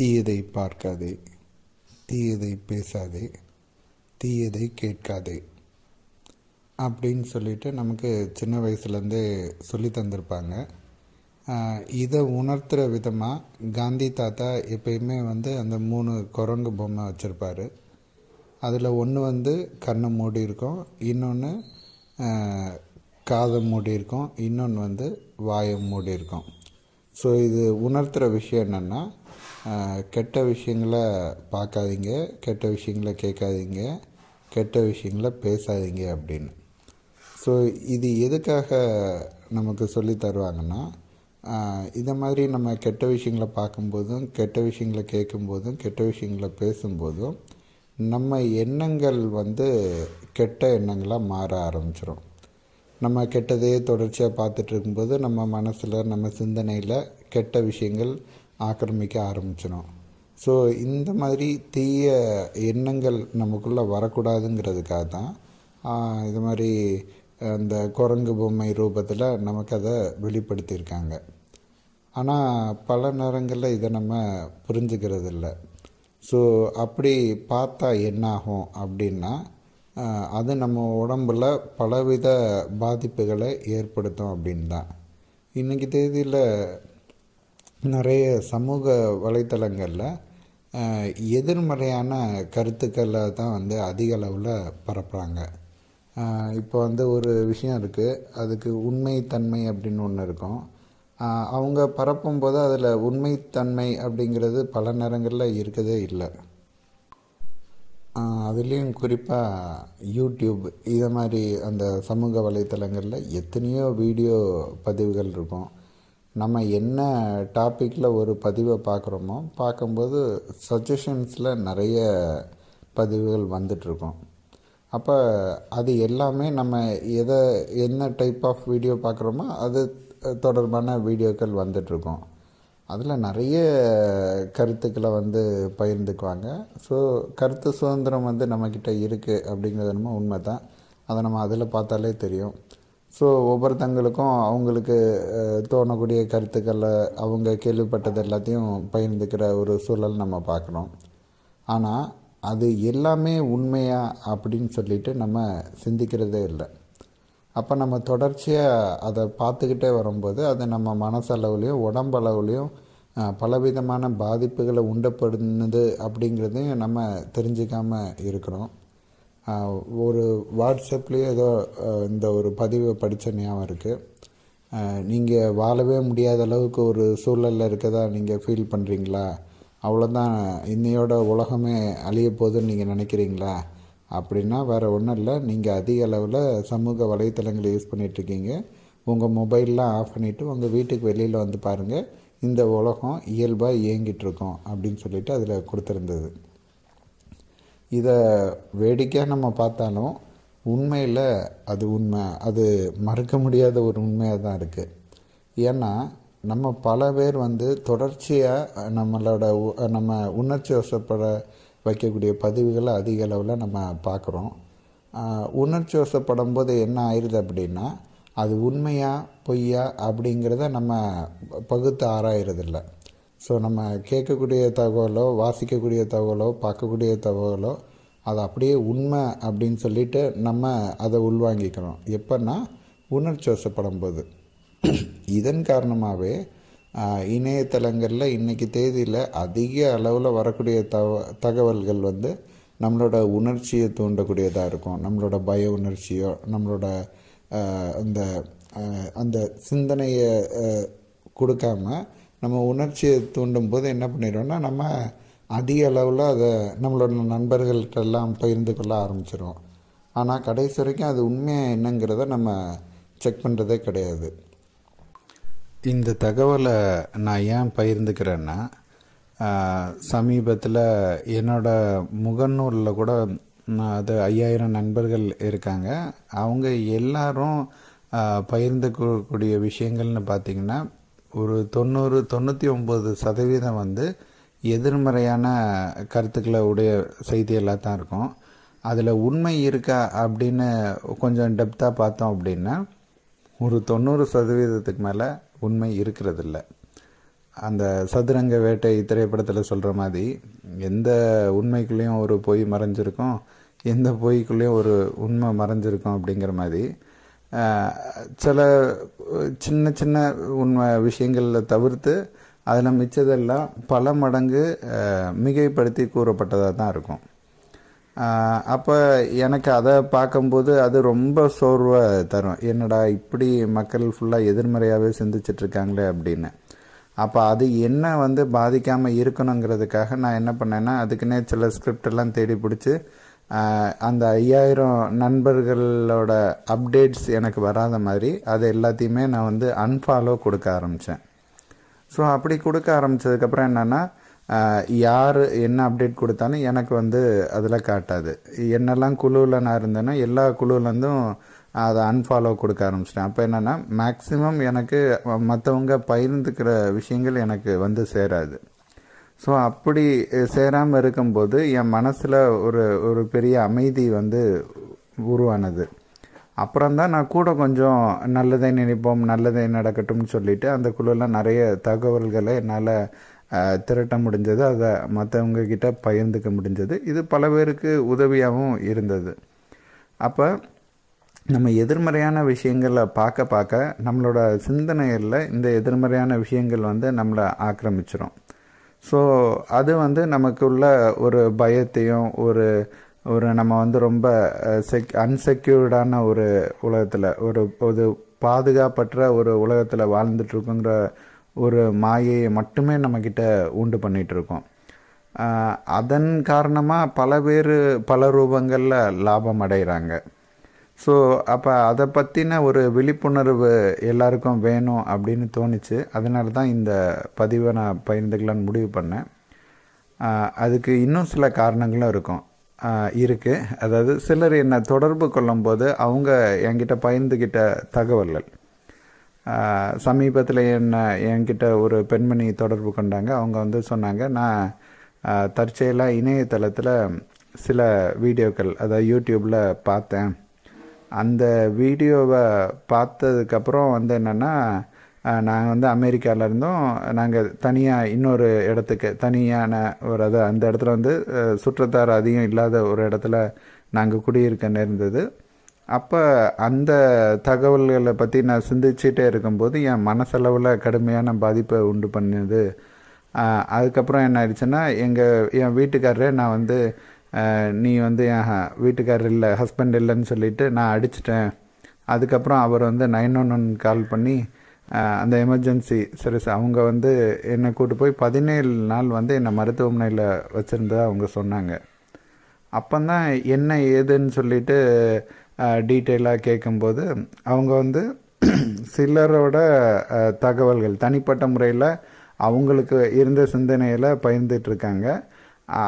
தீயதை பார்க்காதே தீயதை பேசாதே தீயதை கேட்காதே அப்படின்னு சொல்லிட்டு நமக்கு சின்ன வயசுலேருந்தே சொல்லி தந்திருப்பாங்க இதை உணர்த்துகிற விதமாக காந்தி தாத்தா எப்பயுமே வந்து அந்த மூணு குரங்கு பொம்மை வச்சுருப்பார் அதில் ஒன்று வந்து கண்ணை மூடி இருக்கும் இன்னொன்று காதை மூடி இருக்கும் இன்னொன்று வந்து வாயம் மூடி இருக்கும் ஸோ இது உணர்த்துகிற விஷயம் என்னென்னா கெட்ட விஷயங்களை பார்க்காதீங்க கெட்ட விஷயங்களை கேட்காதீங்க கெட்ட விஷயங்களை பேசாதீங்க அப்படின்னு ஸோ இது எதுக்காக நமக்கு சொல்லி தருவாங்கன்னா இதை மாதிரி நம்ம கெட்ட விஷயங்களை பார்க்கும்போதும் கெட்ட விஷயங்களை கேட்கும்போதும் கெட்ட விஷயங்களை பேசும்போதும் நம்ம எண்ணங்கள் வந்து கெட்ட எண்ணங்களாக மாற ஆரம்பிச்சிடும் நம்ம கெட்டதையே தொடர்ச்சியாக பார்த்துட்டு இருக்கும்போது நம்ம மனசில் நம்ம சிந்தனையில் கெட்ட விஷயங்கள் ஆக்கிரமிக்க ஆரம்பிச்சிடும் ஸோ இந்த மாதிரி தீய எண்ணங்கள் நமக்குள்ளே வரக்கூடாதுங்கிறதுக்காக தான் இது மாதிரி அந்த குரங்கு பொம்மை ரூபத்தில் நமக்கு அதை வெளிப்படுத்தியிருக்காங்க ஆனால் பல நேரங்களில் இதை நம்ம புரிஞ்சுக்கிறது இல்லை ஸோ அப்படி பார்த்தா என்னாகும் அப்படின்னா அது நம்ம உடம்பில் பலவித பாதிப்புகளை ஏற்படுத்தும் அப்படின் தான் இன்றைக்கி தேதியில் நிறைய சமூக வலைத்தளங்களில் எதிர்மறையான கருத்துக்களை தான் வந்து அதிக அளவில் பரப்புகிறாங்க இப்போ வந்து ஒரு விஷயம் இருக்குது அதுக்கு உண்மைத்தன்மை அப்படின்னு ஒன்று இருக்கும் அவங்க பரப்பும்போது அதில் உண்மைத்தன்மை அப்படிங்கிறது பல நேரங்களில் இருக்கதே இல்லை அதுலேயும் குறிப்பாக யூடியூப் இதை மாதிரி அந்த சமூக வலைத்தளங்களில் எத்தனையோ வீடியோ பதிவுகள் இருக்கும் நம்ம என்ன டாப்பிக்கில் ஒரு பதிவை பார்க்குறோமோ பார்க்கும்போது சஜஷன்ஸில் நிறைய பதிவுகள் வந்துட்ருக்கோம் அப்போ அது எல்லாமே நம்ம எதை என்ன டைப் ஆஃப் வீடியோ பார்க்குறோமோ அது தொடர்பான வீடியோக்கள் வந்துட்ருக்கோம் அதில் நிறைய கருத்துக்களை வந்து பகிர்ந்துக்குவாங்க ஸோ கருத்து சுதந்திரம் வந்து நம்மக்கிட்ட இருக்குது அப்படிங்கிறது நம்ம உண்மை தான் அதை நம்ம அதில் பார்த்தாலே தெரியும் ஸோ ஒவ்வொருத்தங்களுக்கும் அவங்களுக்கு தோணக்கூடிய கருத்துக்களை அவங்க கேள்விப்பட்டது எல்லாத்தையும் பகிர்ந்துக்கிற ஒரு சூழல் நம்ம பார்க்குறோம் ஆனால் அது எல்லாமே உண்மையா அப்படின்னு சொல்லிட்டு நம்ம சிந்திக்கிறதே இல்லை அப்போ நம்ம தொடர்ச்சியாக அதை பார்த்துக்கிட்டே வரும்போது அது நம்ம மனசளவுலேயும் உடம்பளவுலேயும் பலவிதமான பாதிப்புகளை உண்டப்படுது அப்படிங்கிறதையும் நம்ம தெரிஞ்சுக்காமல் இருக்கிறோம் ஒரு வாட்ஸ்அப்லேயே ஏதோ இந்த ஒரு பதிவை படித்த ஞாபகம் இருக்குது நீங்கள் வாழவே முடியாத அளவுக்கு ஒரு சூழலில் இருக்கதா நீங்கள் ஃபீல் பண்ணுறீங்களா அவ்வளோதான் இன்னையோட உலகமே அழிய போகுதுன்னு நீங்கள் நினைக்கிறீங்களா அப்படின்னா வேறு ஒன்றும் இல்லை நீங்கள் அதிக அளவில் சமூக வலைத்தளங்களை யூஸ் பண்ணிகிட்ருக்கீங்க உங்கள் மொபைல்லாம் ஆஃப் பண்ணிவிட்டு உங்கள் வீட்டுக்கு வெளியில் வந்து பாருங்கள் இந்த உலகம் இயல்பாக இயங்கிட்டுருக்கோம் அப்படின்னு சொல்லிவிட்டு அதில் கொடுத்துருந்தது இதை வேடிக்கையாக நம்ம பார்த்தாலும் உண்மையில் அது உண்மை அது மறுக்க முடியாத ஒரு உண்மையாக தான் இருக்குது ஏன்னா நம்ம பல பேர் வந்து தொடர்ச்சியாக நம்மளோட நம்ம உணர்ச்சி வசப்பட வைக்கக்கூடிய பதிவுகளை அதிக அளவில் நம்ம பார்க்குறோம் உணர்ச்சி வசப்படும் போது என்ன ஆயிடுது அப்படின்னா அது உண்மையா பொய்யா அப்படிங்கிறத நம்ம பகுத்து ஆராயிறதில்லை ஸோ நம்ம கேட்கக்கூடிய தகவலோ வாசிக்கக்கூடிய தகவலோ பார்க்கக்கூடிய தகவலோ அது அப்படியே உண்மை அப்படின்னு சொல்லிட்டு நம்ம அதை உள்வாங்கிக்கிறோம் எப்போன்னா உணர்ச்சி வசப்படும் போது இதன் காரணமாகவே இணையதளங்களில் இன்றைக்கி தேதியில் அதிக அளவில் வரக்கூடிய தக தகவல்கள் வந்து நம்மளோட உணர்ச்சியை தூண்டக்கூடியதாக இருக்கும் நம்மளோட பய உணர்ச்சியோ நம்மளோட அந்த அந்த சிந்தனையை கொடுக்காம நம்ம உணர்ச்சியை தூண்டும் போது என்ன பண்ணிடுவோம்னா நம்ம அதிக அளவில் அதை நம்மளோட நண்பர்கள்ட்ட எல்லாம் பகிர்ந்து கொள்ள ஆரம்பிச்சிடுவோம் ஆனால் கடைசி வரைக்கும் அது உண்மையாக என்னங்கிறத நம்ம செக் பண்ணுறதே கிடையாது இந்த தகவலை நான் ஏன் பகிர்ந்துக்கிறேன்னா சமீபத்தில் என்னோடய முகநூலில் கூட நான் அது ஐயாயிரம் நண்பர்கள் இருக்காங்க அவங்க எல்லாரும் பகிர்ந்துக்கூடிய விஷயங்கள்னு பார்த்திங்கன்னா ஒரு தொண்ணூறு தொண்ணூற்றி ஒம்பது சதவீதம் வந்து எதிர்மறையான கருத்துக்களை உடைய செய்தியெல்லாம் தான் இருக்கும் அதில் உண்மை இருக்கா அப்படின்னு கொஞ்சம் டெப்த்தாக பார்த்தோம் அப்படின்னா ஒரு தொண்ணூறு சதவீதத்துக்கு மேலே உண்மை இருக்கிறதில்ல அந்த சதுரங்க வேட்டை திரைப்படத்தில் சொல்கிற மாதிரி எந்த உண்மைக்குள்ளேயும் ஒரு பொய் மறைஞ்சிருக்கும் எந்த பொய்க்குள்ளேயும் ஒரு உண்மை மறைஞ்சிருக்கும் அப்படிங்கிற மாதிரி சில சின்ன சின்ன உண்மை விஷயங்களில் தவிர்த்து அதில் மிச்சதெல்லாம் பல மடங்கு மிகைப்படுத்தி கூறப்பட்டதாக தான் இருக்கும் அப்போ எனக்கு அதை பார்க்கும்போது அது ரொம்ப சோர்வை தரும் என்னடா இப்படி மக்கள் ஃபுல்லாக எதிர்மறையாகவே சிந்திச்சிட்ருக்காங்களே அப்படின்னு அப்போ அது என்ன வந்து பாதிக்காமல் இருக்கணுங்கிறதுக்காக நான் என்ன பண்ணேன்னா அதுக்குன்னே சில ஸ்கிரிப்டெல்லாம் தேடி பிடிச்சி அந்த ஐயாயிரம் நண்பர்களோட அப்டேட்ஸ் எனக்கு வராத மாதிரி அது எல்லாத்தையுமே நான் வந்து அன்ஃபாலோ கொடுக்க ஆரம்பித்தேன் ஸோ அப்படி கொடுக்க ஆரம்பித்ததுக்கப்புறம் என்னென்னா யார் என்ன அப்டேட் கொடுத்தாலும் எனக்கு வந்து அதில் காட்டாது என்னெல்லாம் குழுவில் நான் இருந்தேன்னா எல்லா குழுவிலேருந்தும் அதை அன்ஃபாலோ கொடுக்க ஆரம்பிச்சிட்டேன் அப்போ என்னென்னா மேக்ஸிமம் எனக்கு மற்றவங்க பகிர்ந்துக்கிற விஷயங்கள் எனக்கு வந்து சேராது ஸோ அப்படி சேராமல் இருக்கும்போது என் மனசில் ஒரு ஒரு பெரிய அமைதி வந்து உருவானது அப்புறம் தான் நான் கூட கொஞ்சம் நல்லதை நினைப்போம் நல்லதை நடக்கட்டும்னு சொல்லிட்டு அந்த குழுவெல்லாம் நிறைய தகவல்களை என்னால் திரட்ட முடிஞ்சது அதை மற்றவங்க கிட்ட பகிர்ந்துக்க முடிஞ்சது இது பல பேருக்கு உதவியாகவும் இருந்தது அப்போ நம்ம எதிர்மறையான விஷயங்களை பார்க்க பார்க்க நம்மளோட சிந்தனைகளில் இந்த எதிர்மறையான விஷயங்கள் வந்து நம்மளை ஆக்கிரமிச்சிடும் ஸோ அது வந்து நமக்குள்ள ஒரு பயத்தையும் ஒரு ஒரு நம்ம வந்து ரொம்ப செக் அன்செக்யூர்டான ஒரு உலகத்தில் ஒரு ஒரு பாதுகாப்பற்ற ஒரு உலகத்தில் வாழ்ந்துட்டுருக்குங்கிற ஒரு மாயையை மட்டுமே நம்மக்கிட்ட உண்டு பண்ணிகிட்ருக்கோம் அதன் காரணமாக பல பேர் பல ரூபங்களில் லாபம் அடைகிறாங்க ஸோ அப்போ அதை பற்றின ஒரு விழிப்புணர்வு எல்லாருக்கும் வேணும் அப்படின்னு தோணுச்சு அதனால தான் இந்த பதிவை நான் பகிர்ந்துக்கலான்னு முடிவு பண்ணேன் அதுக்கு இன்னும் சில காரணங்களும் இருக்கும் இருக்குது அதாவது சிலர் என்னை தொடர்பு கொள்ளும்போது அவங்க என்கிட்ட பயந்துக்கிட்ட தகவல்கள் சமீபத்தில் என்னை என்கிட்ட ஒரு பெண்மணி தொடர்பு கொண்டாங்க அவங்க வந்து சொன்னாங்க நான் தற்செயலாக இணையதளத்தில் சில வீடியோக்கள் அதாவது யூடியூப்பில் பார்த்தேன் அந்த வீடியோவை பார்த்ததுக்கப்புறம் வந்து என்னென்னா நாங்கள் வந்து அமெரிக்காவில் இருந்தோம் நாங்கள் தனியாக இன்னொரு இடத்துக்கு தனியான ஒரு அது அந்த இடத்துல வந்து சுற்றத்தார் அதிகம் இல்லாத ஒரு இடத்துல நாங்கள் குடியிருக்க நேர்ந்தது அப்போ அந்த தகவல்களை பற்றி நான் சிந்திச்சிட்டே இருக்கும்போது என் மனசளவில் கடுமையான பாதிப்பை உண்டு பண்ணுது அதுக்கப்புறம் என்ன ஆயிடுச்சுன்னா எங்கள் என் வீட்டுக்காரரே நான் வந்து நீ வந்து என் வீட்டுக்காரர் இல்லை ஹஸ்பண்ட் இல்லைன்னு சொல்லிவிட்டு நான் அடிச்சிட்டேன் அதுக்கப்புறம் அவர் வந்து நைன் ஒன் ஒன் கால் பண்ணி அந்த எமர்ஜென்சி சரி சார் அவங்க வந்து என்னை கூட்டு போய் பதினேழு நாள் வந்து என்னை மருத்துவமனையில் வச்சுருந்ததா அவங்க சொன்னாங்க அப்போந்தான் என்ன ஏதுன்னு சொல்லிட்டு டீட்டெயிலாக கேட்கும்போது அவங்க வந்து சிலரோட தகவல்கள் தனிப்பட்ட முறையில் அவங்களுக்கு இருந்த சிந்தனையில் பகிர்ந்துட்டுருக்காங்க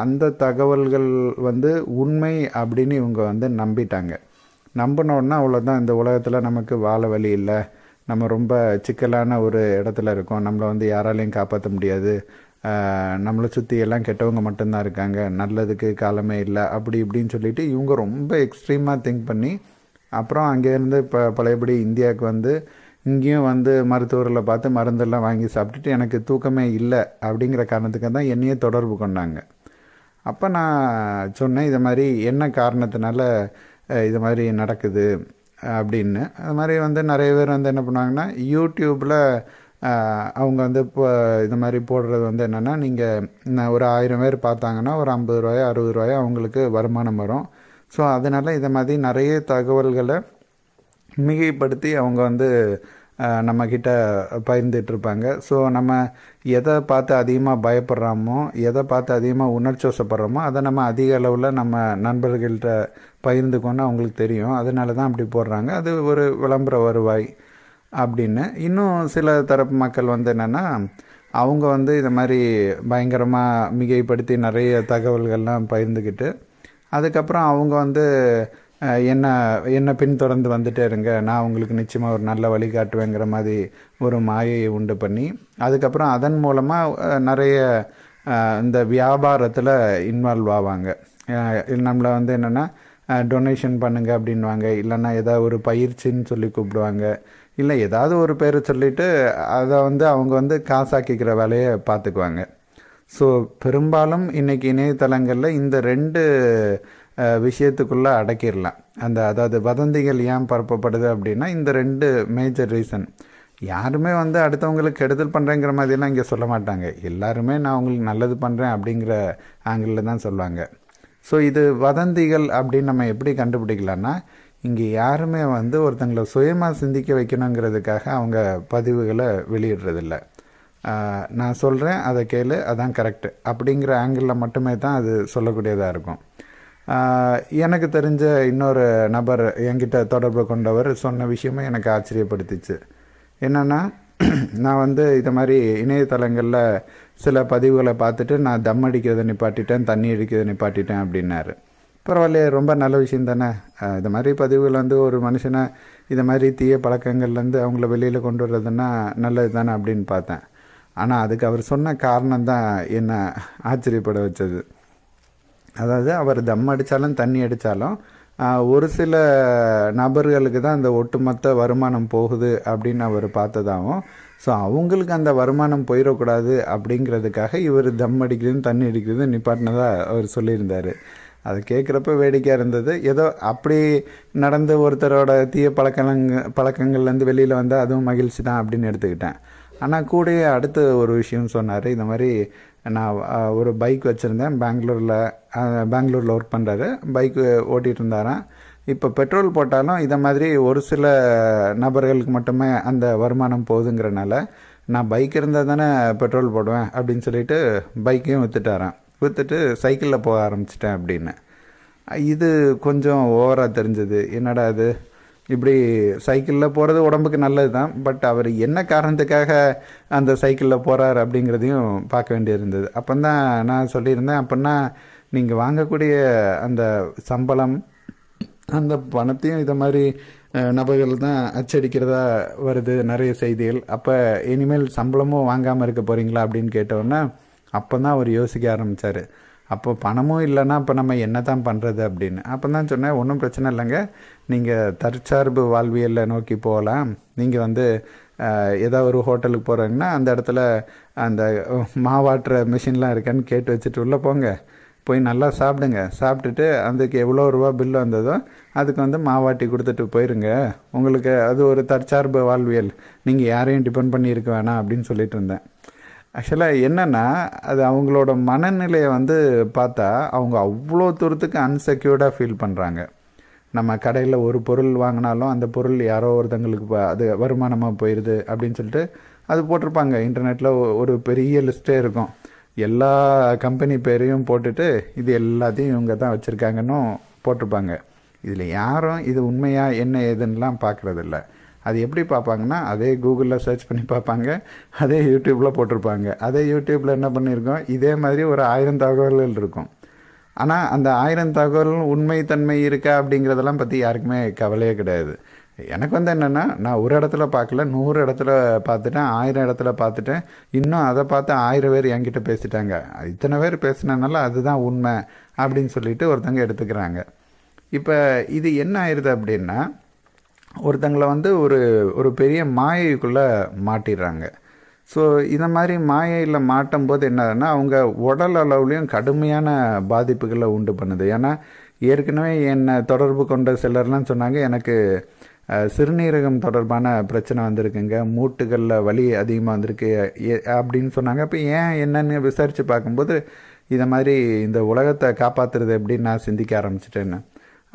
அந்த தகவல்கள் வந்து உண்மை அப்படின்னு இவங்க வந்து நம்பிட்டாங்க நம்பினோன்னா அவ்வளோதான் இந்த உலகத்தில் நமக்கு வாழ வழி இல்லை நம்ம ரொம்ப சிக்கலான ஒரு இடத்துல இருக்கோம் நம்மளை வந்து யாராலையும் காப்பாற்ற முடியாது நம்மளை சுற்றி எல்லாம் கெட்டவங்க மட்டும்தான் இருக்காங்க நல்லதுக்கு காலமே இல்லை அப்படி இப்படின்னு சொல்லிட்டு இவங்க ரொம்ப எக்ஸ்ட்ரீமாக திங்க் பண்ணி அப்புறம் அங்கேருந்து இப்போ பழையபடி இந்தியாவுக்கு வந்து இங்கேயும் வந்து மருத்துவரில் பார்த்து மருந்தெல்லாம் வாங்கி சாப்பிட்டுட்டு எனக்கு தூக்கமே இல்லை அப்படிங்கிற காரணத்துக்கு தான் என்னையே தொடர்பு கொண்டாங்க அப்போ நான் சொன்னேன் இது மாதிரி என்ன காரணத்தினால இது மாதிரி நடக்குது அப்படின்னு அது மாதிரி வந்து நிறைய பேர் வந்து என்ன பண்ணுவாங்கன்னா யூடியூப்பில் அவங்க வந்து இப்போ இது மாதிரி போடுறது வந்து என்னென்னா நீங்கள் ஒரு ஆயிரம் பேர் பார்த்தாங்கன்னா ஒரு ஐம்பது ரூபாயோ அறுபது ரூபாயோ அவங்களுக்கு வருமானம் வரும் ஸோ அதனால் இதை மாதிரி நிறைய தகவல்களை மிகைப்படுத்தி அவங்க வந்து நம்மக்கிட்ட பகிர்ந்துட்டுருப்பாங்க ஸோ நம்ம எதை பார்த்து அதிகமாக பயப்படுறோமோ எதை பார்த்து அதிகமாக உணர்ச்சோசப்படுறோமோ அதை நம்ம அதிக அளவில் நம்ம நண்பர்கள்ட்ட பகிர்ந்துக்கோன்னு அவங்களுக்கு தெரியும் அதனால தான் அப்படி போடுறாங்க அது ஒரு விளம்பர வருவாய் அப்படின்னு இன்னும் சில தரப்பு மக்கள் வந்து என்னென்னா அவங்க வந்து இதை மாதிரி பயங்கரமாக மிகைப்படுத்தி நிறைய தகவல்கள்லாம் பகிர்ந்துக்கிட்டு அதுக்கப்புறம் அவங்க வந்து என்ன என்னை பின்தொடர்ந்து வந்துட்டே இருங்க நான் உங்களுக்கு நிச்சயமாக ஒரு நல்ல வழி காட்டுவேங்கிற மாதிரி ஒரு மாயையை உண்டு பண்ணி அதுக்கப்புறம் அதன் மூலமாக நிறைய இந்த வியாபாரத்தில் இன்வால்வ் ஆவாங்க நம்மளை வந்து என்னென்னா டொனேஷன் பண்ணுங்கள் அப்படின்வாங்க இல்லைன்னா ஏதாவது ஒரு பயிற்சின்னு சொல்லி கூப்பிடுவாங்க இல்லை ஏதாவது ஒரு பேர் சொல்லிவிட்டு அதை வந்து அவங்க வந்து காசாக்கிக்கிற வேலையை பார்த்துக்குவாங்க ஸோ பெரும்பாலும் இன்றைக்கி இணையதளங்களில் இந்த ரெண்டு விஷயத்துக்குள்ளே அடக்கிடலாம் அந்த அதாவது வதந்திகள் ஏன் பரப்பப்படுது அப்படின்னா இந்த ரெண்டு மேஜர் ரீசன் யாருமே வந்து அடுத்தவங்களுக்கு கெடுதல் பண்ணுறேங்கிற மாதிரிலாம் இங்கே சொல்ல மாட்டாங்க எல்லாருமே நான் அவங்களுக்கு நல்லது பண்ணுறேன் அப்படிங்கிற ஆங்கிளில் தான் சொல்லுவாங்க ஸோ இது வதந்திகள் அப்படின்னு நம்ம எப்படி கண்டுபிடிக்கலான்னா இங்கே யாருமே வந்து ஒருத்தங்களை சுயமாக சிந்திக்க வைக்கணுங்கிறதுக்காக அவங்க பதிவுகளை வெளியிடுறதில்ல நான் சொல்கிறேன் அதை கேளு அதான் கரெக்டு அப்படிங்கிற ஆங்கிளில் மட்டுமே தான் அது சொல்லக்கூடியதாக இருக்கும் எனக்கு தெரிஞ்ச இன்னொரு நபர் என்கிட்ட தொடர்பு கொண்டவர் சொன்ன விஷயமும் எனக்கு ஆச்சரியப்படுத்திச்சு என்னென்னா நான் வந்து இது மாதிரி இணையதளங்களில் சில பதிவுகளை பார்த்துட்டு நான் தம் அடிக்கிறதை நிப்பாட்டிட்டேன் தண்ணி அடிக்கிறதை நிப்பாட்டிட்டேன் அப்படின்னாரு பரவாயில்லையே ரொம்ப நல்ல விஷயம் தானே இது மாதிரி பதிவுகள் வந்து ஒரு மனுஷனை இது மாதிரி தீய பழக்கங்கள்லேருந்து அவங்கள வெளியில் கொண்டு வர்றதுன்னா நல்லது தானே அப்படின்னு பார்த்தேன் ஆனால் அதுக்கு அவர் சொன்ன காரணம் தான் என்னை ஆச்சரியப்பட வச்சது அதாவது அவர் தம் அடித்தாலும் தண்ணி அடித்தாலும் ஒரு சில நபர்களுக்கு தான் அந்த ஒட்டுமொத்த வருமானம் போகுது அப்படின்னு அவர் பார்த்ததாகவும் ஸோ அவங்களுக்கு அந்த வருமானம் போயிடக்கூடாது அப்படிங்கிறதுக்காக இவர் தம் அடிக்கிறது தண்ணி அடிக்கிறது நிப்பாட்டினதாக அவர் சொல்லியிருந்தார் அதை கேட்குறப்ப வேடிக்கையாக இருந்தது ஏதோ அப்படி நடந்து ஒருத்தரோட தீய பழக்கங்க பழக்கங்கள்லேருந்து வெளியில் வந்தால் அதுவும் மகிழ்ச்சி தான் அப்படின்னு எடுத்துக்கிட்டேன் ஆனால் கூடயே அடுத்த ஒரு விஷயம் சொன்னார் இந்த மாதிரி நான் ஒரு பைக் வச்சுருந்தேன் பெங்களூரில் பெங்களூரில் ஒர்க் பண்ணுறாரு பைக்கு ஓட்டிகிட்டு இருந்தாராம் இப்போ பெட்ரோல் போட்டாலும் இதை மாதிரி ஒரு சில நபர்களுக்கு மட்டுமே அந்த வருமானம் போகுதுங்கிறனால நான் பைக் இருந்தால் தானே பெட்ரோல் போடுவேன் அப்படின்னு சொல்லிட்டு பைக்கையும் விற்றுட்டாரான் விற்றுட்டு சைக்கிளில் போக ஆரம்பிச்சிட்டேன் அப்படின்னு இது கொஞ்சம் ஓவராக தெரிஞ்சது என்னடா இது இப்படி சைக்கிளில் போகிறது உடம்புக்கு நல்லது தான் பட் அவர் என்ன காரணத்துக்காக அந்த சைக்கிளில் போகிறார் அப்படிங்கிறதையும் பார்க்க வேண்டியிருந்தது அப்போ தான் நான் சொல்லியிருந்தேன் அப்படின்னா நீங்கள் வாங்கக்கூடிய அந்த சம்பளம் அந்த பணத்தையும் இதை மாதிரி நபர்கள் தான் அச்சடிக்கிறதா வருது நிறைய செய்திகள் அப்போ இனிமேல் சம்பளமும் வாங்காமல் இருக்க போகிறீங்களா அப்படின்னு கேட்டோன்னே அப்போ தான் அவர் யோசிக்க ஆரம்பித்தார் அப்போ பணமும் இல்லைன்னா இப்போ நம்ம என்ன தான் பண்ணுறது அப்படின்னு அப்போ தான் சொன்னேன் ஒன்றும் பிரச்சனை இல்லைங்க நீங்கள் தற்சார்பு வாழ்வியலில் நோக்கி போகலாம் நீங்கள் வந்து ஏதாவது ஒரு ஹோட்டலுக்கு போகிறீங்கன்னா அந்த இடத்துல அந்த மாவாட்டுற மிஷின்லாம் இருக்கான்னு கேட்டு வச்சுட்டு உள்ளே போங்க போய் நல்லா சாப்பிடுங்க சாப்பிட்டுட்டு அதுக்கு எவ்வளோ ரூபா பில்லு வந்ததோ அதுக்கு வந்து மாவாட்டி கொடுத்துட்டு போயிருங்க உங்களுக்கு அது ஒரு தற்சார்பு வாழ்வியல் நீங்கள் யாரையும் டிபெண்ட் பண்ணியிருக்க வேணாம் அப்படின்னு சொல்லிட்டு இருந்தேன் ஆக்சுவலாக என்னென்னா அது அவங்களோட மனநிலையை வந்து பார்த்தா அவங்க அவ்வளோ தூரத்துக்கு அன்செக்யூர்டாக ஃபீல் பண்ணுறாங்க நம்ம கடையில் ஒரு பொருள் வாங்கினாலும் அந்த பொருள் யாரோ ஒருத்தங்களுக்கு அது வருமானமாக போயிடுது அப்படின்னு சொல்லிட்டு அது போட்டிருப்பாங்க இன்டர்நெட்டில் ஒரு பெரிய லிஸ்ட்டே இருக்கும் எல்லா கம்பெனி பேரையும் போட்டுட்டு இது எல்லாத்தையும் இவங்க தான் வச்சுருக்காங்கன்னு போட்டிருப்பாங்க இதில் யாரும் இது உண்மையாக என்ன ஏதுன்னெலாம் பார்க்குறதில்ல அது எப்படி பார்ப்பாங்கன்னா அதே கூகுளில் சர்ச் பண்ணி பார்ப்பாங்க அதே யூடியூப்பில் போட்டிருப்பாங்க அதே யூடியூப்பில் என்ன பண்ணியிருக்கோம் இதே மாதிரி ஒரு ஆயிரம் தகவல்கள் இருக்கும் ஆனால் அந்த ஆயிரம் தகவல் உண்மைத்தன்மை இருக்கா அப்படிங்கிறதெல்லாம் பற்றி யாருக்குமே கவலையே கிடையாது எனக்கு வந்து என்னென்னா நான் ஒரு இடத்துல பார்க்கல நூறு இடத்துல பார்த்துட்டேன் ஆயிரம் இடத்துல பார்த்துட்டேன் இன்னும் அதை பார்த்து ஆயிரம் பேர் என்கிட்ட பேசிட்டாங்க இத்தனை பேர் பேசினனால அதுதான் உண்மை அப்படின்னு சொல்லிட்டு ஒருத்தங்க எடுத்துக்கிறாங்க இப்போ இது என்ன ஆயிடுது அப்படின்னா ஒருத்தங்களை வந்து ஒரு ஒரு பெரிய மாயைக்குள்ளே மாட்டிடுறாங்க ஸோ இந்த மாதிரி மாயையில் மாட்டும் போது என்னதுன்னா அவங்க உடல் அளவுலேயும் கடுமையான பாதிப்புகளை உண்டு பண்ணுது ஏன்னா ஏற்கனவே என்னை தொடர்பு கொண்ட சிலர்லாம் சொன்னாங்க எனக்கு சிறுநீரகம் தொடர்பான பிரச்சனை வந்திருக்குங்க மூட்டுகளில் வலி அதிகமாக வந்திருக்கு அப்படின்னு சொன்னாங்க அப்போ ஏன் என்னன்னு விசாரித்து பார்க்கும்போது இதை மாதிரி இந்த உலகத்தை காப்பாற்றுறது எப்படின்னு நான் சிந்திக்க ஆரம்பிச்சிட்டேன்னு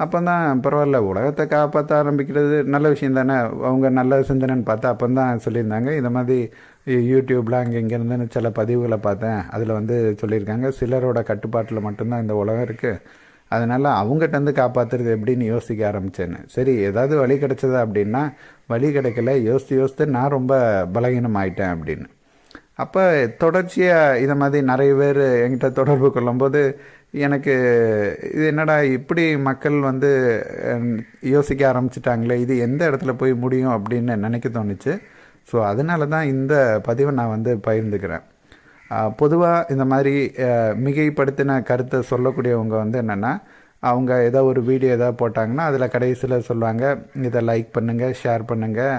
அப்போ தான் பரவாயில்ல உலகத்தை காப்பாற்ற ஆரம்பிக்கிறது நல்ல விஷயம் தானே அவங்க நல்ல சிந்தனைன்னு பார்த்தா அப்போ தான் சொல்லியிருந்தாங்க இந்த மாதிரி யூடியூப்லாம் அங்கே இங்கேருந்து சில பதிவுகளை பார்த்தேன் அதில் வந்து சொல்லியிருக்காங்க சிலரோட கட்டுப்பாட்டில் மட்டும்தான் இந்த உலகம் இருக்குது அதனால் அவங்ககிட்டருந்து காப்பாற்றுறது எப்படின்னு யோசிக்க ஆரம்பித்தேன்னு சரி ஏதாவது வழி கிடச்சதா அப்படின்னா வழி கிடைக்கல யோசித்து யோசித்து நான் ரொம்ப பலகீனம் ஆயிட்டேன் அப்படின்னு அப்போ தொடர்ச்சியாக இதை மாதிரி நிறைய பேர் என்கிட்ட தொடர்பு கொள்ளும்போது எனக்கு இது என்னடா இப்படி மக்கள் வந்து யோசிக்க ஆரம்பிச்சிட்டாங்களே இது எந்த இடத்துல போய் முடியும் அப்படின்னு நினைக்க தோணுச்சு ஸோ அதனால தான் இந்த பதிவை நான் வந்து பகிர்ந்துக்கிறேன் பொதுவாக இந்த மாதிரி மிகைப்படுத்தின கருத்தை சொல்லக்கூடியவங்க வந்து என்னென்னா அவங்க ஏதோ ஒரு வீடியோ ஏதாவது போட்டாங்கன்னா அதில் கடைசியில் சொல்லுவாங்க இதை லைக் பண்ணுங்கள் ஷேர் பண்ணுங்கள்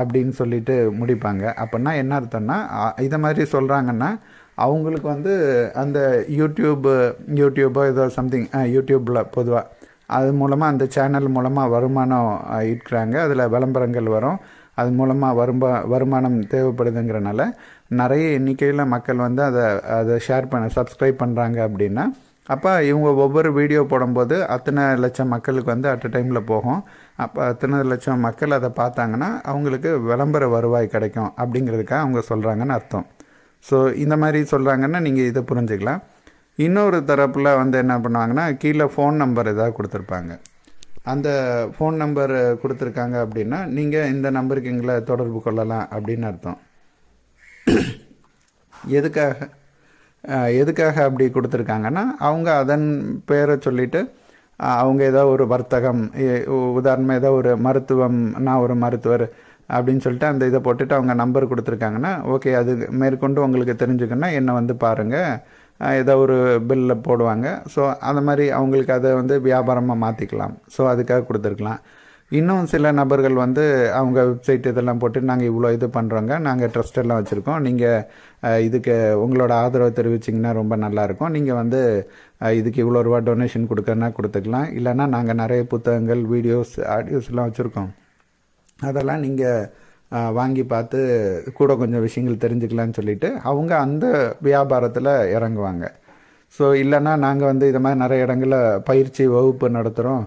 அப்படின்னு சொல்லிட்டு முடிப்பாங்க அப்படின்னா என்ன அர்த்தம்னா இதை மாதிரி சொல்கிறாங்கன்னா அவங்களுக்கு வந்து அந்த யூடியூப்பு யூடியூபோ ஏதோ சம்திங் யூடியூப்பில் பொதுவாக அது மூலமாக அந்த சேனல் மூலமாக வருமானம் ஈட்கிறாங்க அதில் விளம்பரங்கள் வரும் அது மூலமாக வரும்ப வருமானம் தேவைப்படுதுங்கிறனால நிறைய எண்ணிக்கையில் மக்கள் வந்து அதை அதை ஷேர் பண்ண சப்ஸ்கிரைப் பண்ணுறாங்க அப்படின்னா அப்போ இவங்க ஒவ்வொரு வீடியோ போடும்போது அத்தனை லட்சம் மக்களுக்கு வந்து அட் டைமில் போகும் அப்போ அத்தனை லட்சம் மக்கள் அதை பார்த்தாங்கன்னா அவங்களுக்கு விளம்பர வருவாய் கிடைக்கும் அப்படிங்கிறதுக்காக அவங்க சொல்கிறாங்கன்னு அர்த்தம் ஸோ இந்த மாதிரி சொல்கிறாங்கன்னா நீங்கள் இதை புரிஞ்சுக்கலாம் இன்னொரு தரப்பில் வந்து என்ன பண்ணுவாங்கன்னா கீழே ஃபோன் நம்பர் எதாவது கொடுத்துருப்பாங்க அந்த ஃபோன் நம்பர் கொடுத்துருக்காங்க அப்படின்னா நீங்கள் இந்த நம்பருக்கு எங்களை தொடர்பு கொள்ளலாம் அப்படின்னு அர்த்தம் எதுக்காக எதுக்காக அப்படி கொடுத்துருக்காங்கன்னா அவங்க அதன் பேரை சொல்லிவிட்டு அவங்க ஏதோ ஒரு வர்த்தகம் உதாரணமாக ஏதோ ஒரு மருத்துவம் நான் ஒரு மருத்துவர் அப்படின்னு சொல்லிட்டு அந்த இதை போட்டுட்டு அவங்க நம்பர் கொடுத்துருக்காங்கன்னா ஓகே அது மேற்கொண்டு உங்களுக்கு தெரிஞ்சுக்கணுன்னா என்னை வந்து பாருங்கள் ஏதோ ஒரு பில்லில் போடுவாங்க ஸோ அந்த மாதிரி அவங்களுக்கு அதை வந்து வியாபாரமாக மாற்றிக்கலாம் ஸோ அதுக்காக கொடுத்துருக்கலாம் இன்னும் சில நபர்கள் வந்து அவங்க வெப்சைட் இதெல்லாம் போட்டு நாங்கள் இவ்வளோ இது பண்ணுறோங்க நாங்கள் ட்ரஸ்டெல்லாம் வச்சுருக்கோம் நீங்கள் இதுக்கு உங்களோட ஆதரவை தெரிவிச்சிங்கன்னா ரொம்ப நல்லாயிருக்கும் நீங்கள் வந்து இதுக்கு இவ்வளோ ரூபா டொனேஷன் கொடுக்கறனா கொடுத்துக்கலாம் இல்லைன்னா நாங்கள் நிறைய புத்தகங்கள் வீடியோஸ் ஆடியோஸ்லாம் வச்சுருக்கோம் அதெல்லாம் நீங்கள் வாங்கி பார்த்து கூட கொஞ்சம் விஷயங்கள் தெரிஞ்சுக்கலான்னு சொல்லிட்டு அவங்க அந்த வியாபாரத்தில் இறங்குவாங்க ஸோ இல்லைன்னா நாங்கள் வந்து இது மாதிரி நிறைய இடங்களில் பயிற்சி வகுப்பு நடத்துகிறோம்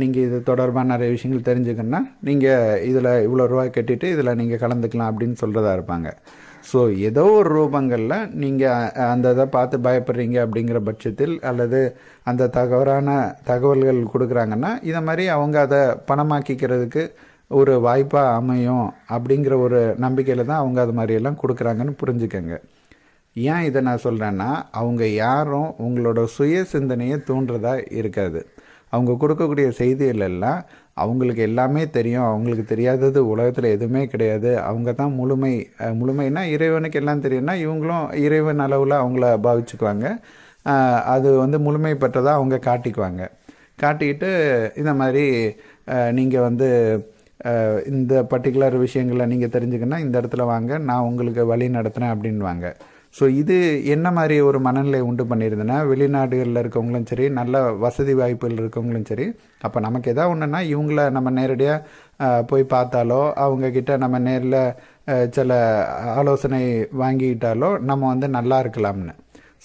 நீங்கள் இது தொடர்பாக நிறைய விஷயங்கள் தெரிஞ்சுக்கணுன்னா நீங்கள் இதில் இவ்வளோ ரூபாய் கட்டிட்டு இதில் நீங்கள் கலந்துக்கலாம் அப்படின்னு சொல்கிறதா இருப்பாங்க ஸோ ஏதோ ஒரு ரூபங்களில் நீங்கள் அந்த இதை பார்த்து பயப்படுறீங்க அப்படிங்கிற பட்சத்தில் அல்லது அந்த தகவலான தகவல்கள் கொடுக்குறாங்கன்னா இதை மாதிரி அவங்க அதை பணமாக்கிக்கிறதுக்கு ஒரு வாய்ப்பாக அமையும் அப்படிங்கிற ஒரு நம்பிக்கையில் தான் அவங்க அது மாதிரியெல்லாம் கொடுக்குறாங்கன்னு புரிஞ்சுக்கங்க ஏன் இதை நான் சொல்கிறேன்னா அவங்க யாரும் உங்களோட சுய சிந்தனையை தூண்டுறதா இருக்காது அவங்க கொடுக்கக்கூடிய செய்திகளெல்லாம் அவங்களுக்கு எல்லாமே தெரியும் அவங்களுக்கு தெரியாதது உலகத்தில் எதுவுமே கிடையாது அவங்க தான் முழுமை முழுமைனா இறைவனுக்கு எல்லாம் தெரியும்னா இவங்களும் இறைவன் அளவில் அவங்கள பாவிச்சுக்குவாங்க அது வந்து முழுமை பெற்றதாக அவங்க காட்டிக்குவாங்க காட்டிக்கிட்டு இந்த மாதிரி நீங்கள் வந்து இந்த பர்டிகுலர் விஷயங்களை நீங்கள் தெரிஞ்சுக்கன்னா இந்த இடத்துல வாங்க நான் உங்களுக்கு வழி நடத்துகிறேன் அப்படின்வாங்க ஸோ இது என்ன மாதிரி ஒரு மனநிலை உண்டு பண்ணியிருந்தேன்னா வெளிநாடுகளில் இருக்கவங்களும் சரி நல்ல வசதி வாய்ப்புகள் இருக்கவங்களும் சரி அப்போ நமக்கு எதாவது ஒன்றுன்னா இவங்கள நம்ம நேரடியாக போய் பார்த்தாலோ அவங்கக்கிட்ட நம்ம நேரில் சில ஆலோசனை வாங்கிக்கிட்டாலோ நம்ம வந்து நல்லா இருக்கலாம்னு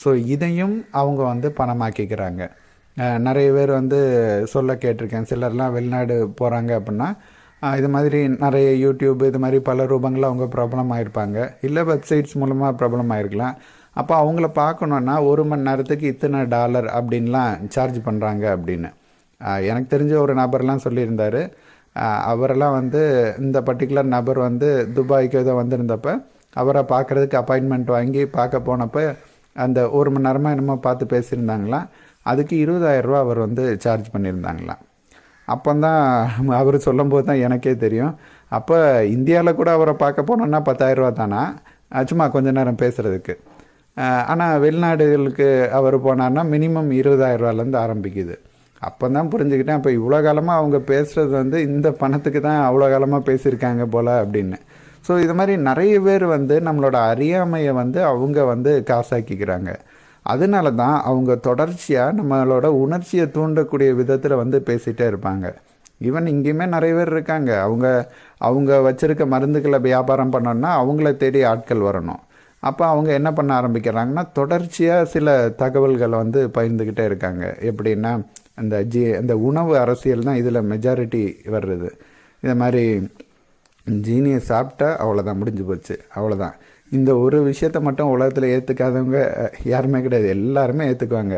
ஸோ இதையும் அவங்க வந்து பணமாக்கிக்கிறாங்க நிறைய பேர் வந்து சொல்ல கேட்டிருக்கேன் சிலர்லாம் வெளிநாடு போகிறாங்க அப்படின்னா இது மாதிரி நிறைய யூடியூப் இது மாதிரி பல ரூபங்களில் அவங்க ப்ராப்ளம் ஆகிருப்பாங்க இல்லை வெப்சைட்ஸ் மூலமாக ப்ராப்ளம் ஆகிருக்கலாம் அப்போ அவங்கள பார்க்கணுன்னா ஒரு மணி நேரத்துக்கு இத்தனை டாலர் அப்படின்லாம் சார்ஜ் பண்ணுறாங்க அப்படின்னு எனக்கு தெரிஞ்ச ஒரு நபர்லாம் சொல்லியிருந்தார் அவரெல்லாம் வந்து இந்த பர்டிகுலர் நபர் வந்து துபாய்க்கு ஏதோ வந்திருந்தப்ப அவரை பார்க்குறதுக்கு அப்பாயின்மெண்ட் வாங்கி பார்க்க போனப்போ அந்த ஒரு மணி நேரமாக என்னமோ பார்த்து பேசியிருந்தாங்களாம் அதுக்கு இருபதாயிரரூபா அவர் வந்து சார்ஜ் பண்ணியிருந்தாங்களாம் அப்போந்தான் அவர் சொல்லும்போது தான் எனக்கே தெரியும் அப்போ இந்தியாவில் கூட அவரை பார்க்க போனோன்னா பத்தாயிரரூவா தானா சும்மா கொஞ்ச நேரம் பேசுகிறதுக்கு ஆனால் வெளிநாடுகளுக்கு அவர் போனார்னா மினிமம் இருபதாயிரரூவாலேருந்து ஆரம்பிக்குது அப்போ தான் புரிஞ்சுக்கிட்டேன் அப்போ இவ்வளோ காலமாக அவங்க பேசுகிறது வந்து இந்த பணத்துக்கு தான் அவ்வளோ காலமாக பேசியிருக்காங்க போல் அப்படின்னு ஸோ இது மாதிரி நிறைய பேர் வந்து நம்மளோட அறியாமையை வந்து அவங்க வந்து காசாக்கிக்கிறாங்க அதனால தான் அவங்க தொடர்ச்சியாக நம்மளோட உணர்ச்சியை தூண்டக்கூடிய விதத்தில் வந்து பேசிகிட்டே இருப்பாங்க ஈவன் இங்கேயுமே நிறைய பேர் இருக்காங்க அவங்க அவங்க வச்சுருக்க மருந்துகளை வியாபாரம் பண்ணோன்னா அவங்கள தேடி ஆட்கள் வரணும் அப்போ அவங்க என்ன பண்ண ஆரம்பிக்கிறாங்கன்னா தொடர்ச்சியாக சில தகவல்களை வந்து பகிர்ந்துக்கிட்டே இருக்காங்க எப்படின்னா அந்த ஜி அந்த உணவு அரசியல் தான் இதில் மெஜாரிட்டி வர்றது இந்த மாதிரி ஜீனியை சாப்பிட்டா அவ்வளோதான் முடிஞ்சு போச்சு அவ்வளோதான் இந்த ஒரு விஷயத்த மட்டும் உலகத்தில் ஏற்றுக்காதவங்க யாருமே கிடையாது எல்லாருமே ஏற்றுக்குவாங்க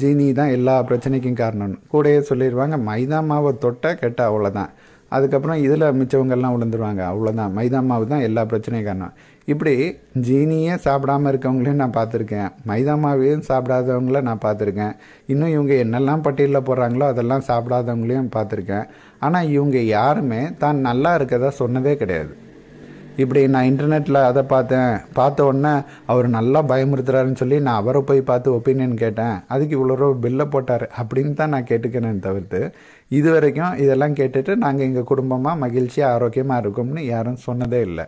ஜீனி தான் எல்லா பிரச்சனைக்கும் காரணம்னு கூடயே சொல்லிடுவாங்க மைதா மாவை தொட்டால் கெட்டால் அவ்வளோதான் அதுக்கப்புறம் இதில் மிச்சவங்கள்லாம் விழுந்துருவாங்க அவ்வளோதான் மைதா மாவு தான் எல்லா பிரச்சனையும் காரணம் இப்படி ஜீனியே சாப்பிடாமல் இருக்கவங்களையும் நான் பார்த்துருக்கேன் மைதா மாவையும் சாப்பிடாதவங்கள நான் பார்த்துருக்கேன் இன்னும் இவங்க என்னெல்லாம் பட்டியலில் போடுறாங்களோ அதெல்லாம் சாப்பிடாதவங்களையும் பார்த்துருக்கேன் ஆனால் இவங்க யாருமே தான் நல்லா இருக்கதா சொன்னதே கிடையாது இப்படி நான் இன்டர்நெட்டில் அதை பார்த்தேன் பார்த்த உடனே அவர் நல்லா பயமுறுத்துறாருன்னு சொல்லி நான் அவரை போய் பார்த்து ஒப்பீனியன் கேட்டேன் அதுக்கு இவ்வளோ ரூபா பில்லை போட்டார் அப்படின்னு தான் நான் கேட்டுக்கிறேன்னு தவிர்த்து இது வரைக்கும் இதெல்லாம் கேட்டுட்டு நாங்கள் எங்கள் குடும்பமாக மகிழ்ச்சியாக ஆரோக்கியமாக இருக்கோம்னு யாரும் சொன்னதே இல்லை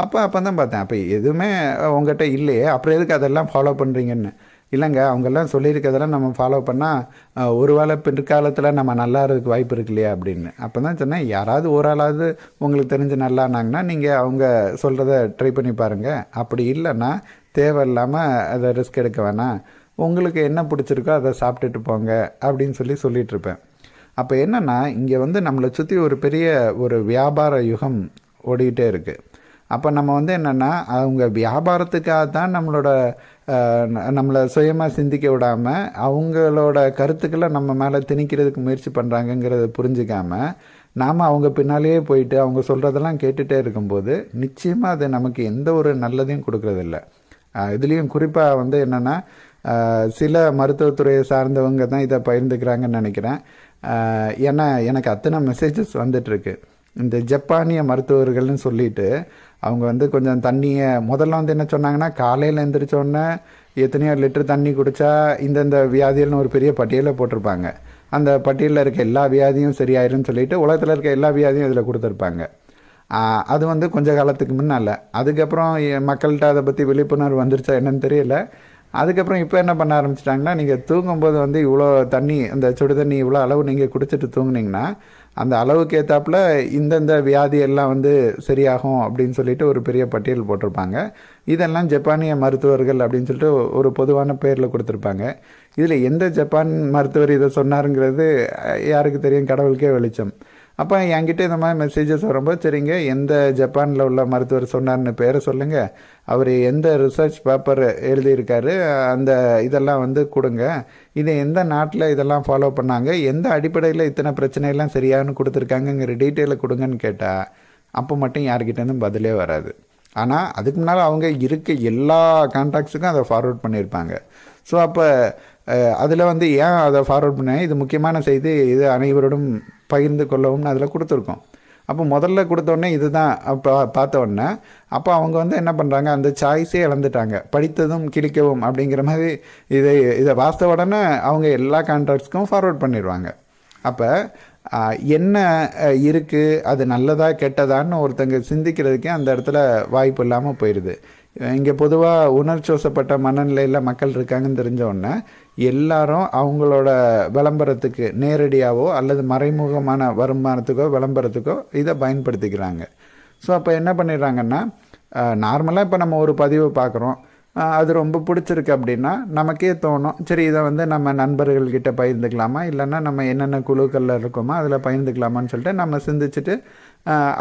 அப்போ அப்போ தான் பார்த்தேன் அப்போ எதுவுமே உங்கள்கிட்ட இல்லையே அப்புறம் எதுக்கு அதெல்லாம் ஃபாலோ பண்ணுறீங்கன்னு இல்லைங்க அவங்கெல்லாம் சொல்லியிருக்கிறதெல்லாம் நம்ம ஃபாலோ பண்ணால் ஒரு வேளை பிற்காலத்தில் நம்ம நல்லா இருக்க வாய்ப்பு இருக்கு இல்லையா அப்படின்னு அப்போ தான் சொன்னேன் யாராவது ஒரு ஆளாவது உங்களுக்கு தெரிஞ்சு நல்லானாங்கன்னா நீங்கள் அவங்க சொல்கிறத ட்ரை பண்ணி பாருங்கள் அப்படி இல்லைன்னா தேவையில்லாமல் அதை ரிஸ்க் எடுக்க வேணாம் உங்களுக்கு என்ன பிடிச்சிருக்கோ அதை சாப்பிட்டுட்டு போங்க அப்படின்னு சொல்லி சொல்லிகிட்ருப்பேன் அப்போ என்னென்னா இங்கே வந்து நம்மளை சுற்றி ஒரு பெரிய ஒரு வியாபார யுகம் ஓடிக்கிட்டே இருக்குது அப்போ நம்ம வந்து என்னென்னா அவங்க வியாபாரத்துக்காக தான் நம்மளோட நம்மளை சுயமாக சிந்திக்க விடாமல் அவங்களோட கருத்துக்களை நம்ம மேலே திணிக்கிறதுக்கு முயற்சி பண்ணுறாங்கங்கிறத புரிஞ்சுக்காமல் நாம் அவங்க பின்னாலேயே போயிட்டு அவங்க சொல்கிறதெல்லாம் கேட்டுகிட்டே இருக்கும்போது நிச்சயமாக அது நமக்கு எந்த ஒரு நல்லதையும் கொடுக்குறதில்ல இதுலேயும் குறிப்பாக வந்து என்னென்னா சில மருத்துவத்துறையை சார்ந்தவங்க தான் இதை பகிர்ந்துக்கிறாங்கன்னு நினைக்கிறேன் ஏன்னா எனக்கு அத்தனை மெசேஜஸ் வந்துட்டுருக்கு இந்த ஜப்பானிய மருத்துவர்கள்னு சொல்லிட்டு அவங்க வந்து கொஞ்சம் தண்ணியை முதல்ல வந்து என்ன சொன்னாங்கன்னா காலையில் எழுந்திரிச்சோடனே எத்தனையோ லிட்டர் தண்ணி குடித்தா இந்தந்த வியாதிகள்னு ஒரு பெரிய பட்டியலை போட்டிருப்பாங்க அந்த பட்டியலில் இருக்க எல்லா வியாதியும் சரியாயிரும்னு சொல்லிட்டு உலகத்தில் இருக்க எல்லா வியாதியும் இதில் கொடுத்துருப்பாங்க அது வந்து கொஞ்ச காலத்துக்கு முன்னால் அதுக்கப்புறம் மக்கள்கிட்ட அதை பற்றி விழிப்புணர்வு வந்துருச்சா என்னன்னு தெரியல அதுக்கப்புறம் இப்போ என்ன பண்ண ஆரம்பிச்சிட்டாங்கன்னா நீங்கள் தூங்கும்போது வந்து இவ்வளோ தண்ணி அந்த சுடு தண்ணி இவ்வளோ அளவு நீங்கள் குடிச்சிட்டு தூங்குனீங்கன்னா அந்த அளவுக்கு ஏற்றாப்புல இந்தந்த வியாதி எல்லாம் வந்து சரியாகும் அப்படின்னு சொல்லிட்டு ஒரு பெரிய பட்டியல் போட்டிருப்பாங்க இதெல்லாம் ஜப்பானிய மருத்துவர்கள் அப்படின்னு சொல்லிட்டு ஒரு பொதுவான பேரில் கொடுத்துருப்பாங்க இதில் எந்த ஜப்பான் மருத்துவர் இதை சொன்னாருங்கிறது யாருக்கு தெரியும் கடவுளுக்கே வெளிச்சம் அப்போ என்கிட்ட இந்த மாதிரி மெசேஜஸ் வரும்போது சரிங்க எந்த ஜப்பானில் உள்ள மருத்துவர் சொன்னார்னு பேரை சொல்லுங்கள் அவர் எந்த ரிசர்ச் பேப்பர் எழுதியிருக்காரு அந்த இதெல்லாம் வந்து கொடுங்க இது எந்த நாட்டில் இதெல்லாம் ஃபாலோ பண்ணாங்க எந்த அடிப்படையில் இத்தனை பிரச்சனையெல்லாம் சரியானு கொடுத்துருக்காங்கங்கிற டீட்டெயிலை கொடுங்கன்னு கேட்டால் அப்போ மட்டும் யார்கிட்டேருந்தும் பதிலே வராது ஆனால் அதுக்கு முன்னால் அவங்க இருக்க எல்லா கான்டாக்ட்ஸுக்கும் அதை ஃபார்வேர்ட் பண்ணியிருப்பாங்க ஸோ அப்போ அதில் வந்து ஏன் அதை ஃபார்வேர்ட் பண்ணேன் இது முக்கியமான செய்தி இது அனைவரோடும் பகிர்ந்து கொள்ளவும்னு அதில் கொடுத்துருக்கோம் அப்போ முதல்ல கொடுத்தோடனே இது தான் அப்போ பார்த்தோடனே அப்போ அவங்க வந்து என்ன பண்ணுறாங்க அந்த சாய்ஸே இழந்துட்டாங்க படித்ததும் கிழிக்கவும் அப்படிங்கிற மாதிரி இதை இதை வாஸ்த உடனே அவங்க எல்லா கான்ட்ராக்ட்ஸ்க்கும் ஃபார்வர்ட் பண்ணிடுவாங்க அப்போ என்ன இருக்குது அது நல்லதா கெட்டதான்னு ஒருத்தங்க சிந்திக்கிறதுக்கே அந்த இடத்துல வாய்ப்பு இல்லாமல் போயிடுது இங்கே பொதுவாக உணர்ச்சி வசப்பட்ட மனநிலையில் மக்கள் இருக்காங்கன்னு தெரிஞ்ச உடனே எல்லாரும் அவங்களோட விளம்பரத்துக்கு நேரடியாகவோ அல்லது மறைமுகமான வருமானத்துக்கோ விளம்பரத்துக்கோ இதை பயன்படுத்திக்கிறாங்க ஸோ அப்போ என்ன பண்ணிடுறாங்கன்னா நார்மலாக இப்போ நம்ம ஒரு பதிவு பார்க்குறோம் அது ரொம்ப பிடிச்சிருக்கு அப்படின்னா நமக்கே தோணும் சரி இதை வந்து நம்ம நண்பர்கள்கிட்ட பகிர்ந்துக்கலாமா இல்லைன்னா நம்ம என்னென்ன குழுக்களில் இருக்கோமோ அதில் பகிர்ந்துக்கலாமான்னு சொல்லிட்டு நம்ம சிந்திச்சுட்டு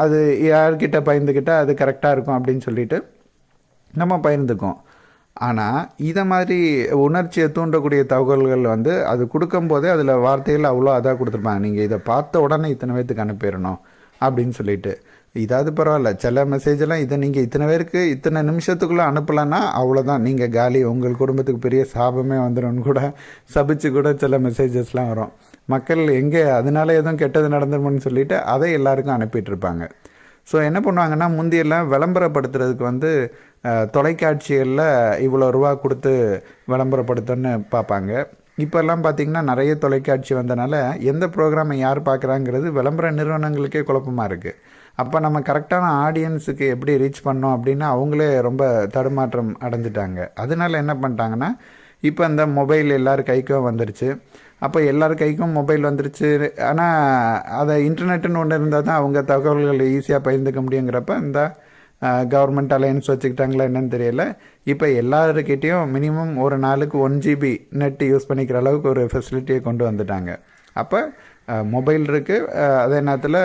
அது யார்கிட்ட பகிர்ந்துக்கிட்டால் அது கரெக்டாக இருக்கும் அப்படின்னு சொல்லிட்டு நம்ம பகிர்ந்துக்கோம் ஆனால் இதை மாதிரி உணர்ச்சியை தூண்டக்கூடிய தகவல்கள் வந்து அது கொடுக்கும்போதே அதில் வார்த்தைகள் அவ்வளோ அதாக கொடுத்துருப்பாங்க நீங்கள் இதை பார்த்த உடனே இத்தனை பேர்த்துக்கு அனுப்பிடணும் அப்படின்னு சொல்லிட்டு இதாவது பரவாயில்ல சில மெசேஜெல்லாம் இதை நீங்கள் இத்தனை பேருக்கு இத்தனை நிமிஷத்துக்குள்ளே அனுப்பலைன்னா அவ்வளோதான் நீங்கள் காலி உங்கள் குடும்பத்துக்கு பெரிய சாபமே வந்துடும் கூட சபிச்சு கூட சில மெசேஜஸ்லாம் வரும் மக்கள் எங்கே அதனால எதுவும் கெட்டது நடந்துருமோன்னு சொல்லிட்டு அதை எல்லாருக்கும் அனுப்பிட்டு இருப்பாங்க ஸோ என்ன பண்ணுவாங்கன்னா முந்தியெல்லாம் விளம்பரப்படுத்துறதுக்கு வந்து தொலைக்காட்சிகளில் இவ்வளோ ரூபா கொடுத்து விளம்பரப்படுத்தோன்னு பார்ப்பாங்க இப்போல்லாம் பார்த்திங்கன்னா நிறைய தொலைக்காட்சி வந்தனால எந்த ப்ரோக்ராமை யார் பார்க்குறாங்கிறது விளம்பர நிறுவனங்களுக்கே குழப்பமாக இருக்குது அப்போ நம்ம கரெக்டான ஆடியன்ஸுக்கு எப்படி ரீச் பண்ணோம் அப்படின்னா அவங்களே ரொம்ப தடுமாற்றம் அடைஞ்சிட்டாங்க அதனால என்ன பண்ணிட்டாங்கன்னா இப்போ அந்த மொபைல் எல்லார் கைக்கும் வந்துருச்சு அப்போ எல்லார் கைக்கும் மொபைல் வந்துருச்சு ஆனால் அதை இன்டர்நெட்டுன்னு ஒன்று இருந்தால் தான் அவங்க தகவல்கள் ஈஸியாக பகிர்ந்துக்க முடியுங்கிறப்ப இந்த கவர்மெண்ட் அலையன்ஸ் வச்சுக்கிட்டாங்களா என்னன்னு தெரியல இப்போ எல்லாருக்கிட்டேயும் மினிமம் ஒரு நாளுக்கு ஒன் ஜிபி நெட் யூஸ் பண்ணிக்கிற அளவுக்கு ஒரு ஃபெசிலிட்டியை கொண்டு வந்துட்டாங்க அப்போ மொபைல் இருக்குது அதே நேரத்தில்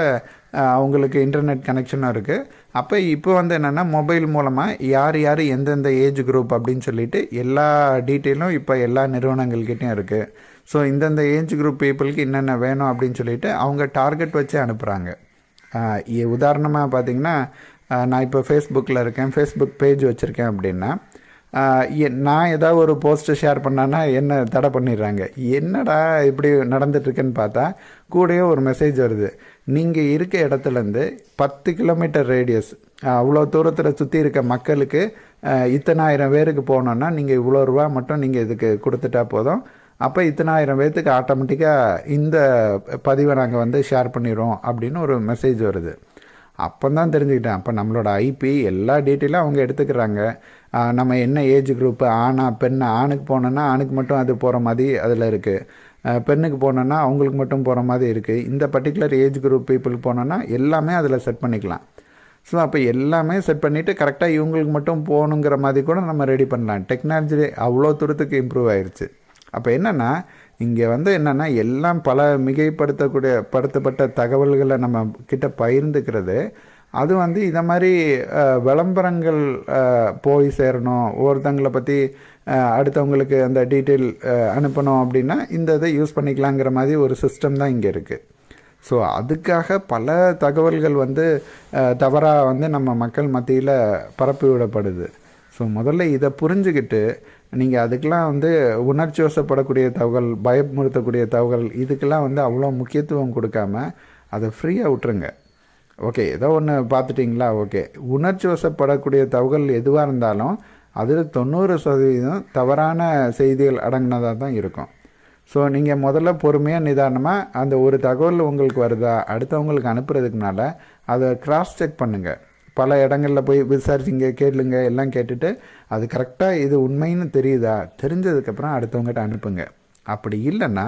அவங்களுக்கு இன்டர்நெட் கனெக்ஷனும் இருக்குது அப்போ இப்போ வந்து என்னென்னா மொபைல் மூலமாக யார் யார் எந்தெந்த ஏஜ் குரூப் அப்படின்னு சொல்லிட்டு எல்லா டீட்டெயிலும் இப்போ எல்லா நிறுவனங்கள்கிட்டையும் இருக்குது ஸோ இந்தந்த ஏஜ் குரூப் பீப்புளுக்கு என்னென்ன வேணும் அப்படின்னு சொல்லிட்டு அவங்க டார்கெட் வச்சு அனுப்புகிறாங்க உதாரணமாக பார்த்திங்கன்னா நான் இப்போ ஃபேஸ்புக்கில் இருக்கேன் ஃபேஸ்புக் பேஜ் வச்சுருக்கேன் அப்படின்னா நான் ஏதாவது ஒரு போஸ்ட்டு ஷேர் பண்ணேன்னா என்ன தடை பண்ணிடுறாங்க என்னடா இப்படி நடந்துட்டுருக்குன்னு பார்த்தா கூடயே ஒரு மெசேஜ் வருது நீங்கள் இருக்க இடத்துலேருந்து பத்து கிலோமீட்டர் ரேடியஸ் அவ்வளோ தூரத்தில் சுற்றி இருக்க மக்களுக்கு இத்தனாயிரம் பேருக்கு போனோன்னா நீங்கள் இவ்வளோ ரூபா மட்டும் நீங்கள் இதுக்கு கொடுத்துட்டா போதும் அப்போ இத்தனாயிரம் பேர்த்துக்கு ஆட்டோமேட்டிக்காக இந்த பதிவை நாங்கள் வந்து ஷேர் பண்ணிடுறோம் அப்படின்னு ஒரு மெசேஜ் வருது அப்போ தான் தெரிஞ்சுக்கிட்டேன் அப்போ நம்மளோட ஐபி எல்லா டீட்டெயிலும் அவங்க எடுத்துக்கிறாங்க நம்ம என்ன ஏஜ் குரூப்பு ஆணா பெண்ணா ஆணுக்கு போனோன்னா ஆணுக்கு மட்டும் அது போகிற மாதிரி அதில் இருக்குது பெண்ணுக்கு போனோன்னா அவங்களுக்கு மட்டும் போகிற மாதிரி இருக்குது இந்த பர்டிகுலர் ஏஜ் குரூப் பீப்புளுக்கு போனோன்னா எல்லாமே அதில் செட் பண்ணிக்கலாம் ஸோ அப்போ எல்லாமே செட் பண்ணிவிட்டு கரெக்டாக இவங்களுக்கு மட்டும் போகணுங்கிற மாதிரி கூட நம்ம ரெடி பண்ணலாம் டெக்னாலஜி அவ்வளோ தூரத்துக்கு இம்ப்ரூவ் ஆயிடுச்சு அப்போ என்னென்னா இங்கே வந்து என்னென்னா எல்லாம் பல மிகைப்படுத்தக்கூடிய படுத்தப்பட்ட தகவல்களை நம்ம கிட்ட பகிர்ந்துக்கிறது அது வந்து இதை மாதிரி விளம்பரங்கள் போய் சேரணும் ஒருத்தங்களை பற்றி அடுத்தவங்களுக்கு அந்த டீட்டெயில் அனுப்பணும் அப்படின்னா இந்த இதை யூஸ் பண்ணிக்கலாங்கிற மாதிரி ஒரு சிஸ்டம் தான் இங்கே இருக்குது ஸோ அதுக்காக பல தகவல்கள் வந்து தவறாக வந்து நம்ம மக்கள் மத்தியில் பரப்பி விடப்படுது ஸோ முதல்ல இதை புரிஞ்சுக்கிட்டு நீங்கள் அதுக்கெலாம் வந்து உணர்ச்சி வசப்படக்கூடிய தகவல் பயமுறுத்தக்கூடிய தகவல் இதுக்கெல்லாம் வந்து அவ்வளோ முக்கியத்துவம் கொடுக்காம அதை ஃப்ரீயாக விட்டுருங்க ஓகே ஏதோ ஒன்று பார்த்துட்டிங்களா ஓகே உணர்ச்சி வசப்படக்கூடிய தகவல் எதுவாக இருந்தாலும் அதில் தொண்ணூறு சதவீதம் தவறான செய்திகள் அடங்கினதாக தான் இருக்கும் ஸோ நீங்கள் முதல்ல பொறுமையாக நிதானமாக அந்த ஒரு தகவல் உங்களுக்கு வருதா அடுத்தவங்களுக்கு அனுப்புறதுக்குனால அதை க்ராஸ் செக் பண்ணுங்கள் பல இடங்களில் போய் விசாரிச்சிங்க கேளுங்க எல்லாம் கேட்டுட்டு அது கரெக்டாக இது உண்மைன்னு தெரியுதா தெரிஞ்சதுக்கப்புறம் அடுத்தவங்ககிட்ட அனுப்புங்க அப்படி இல்லைன்னா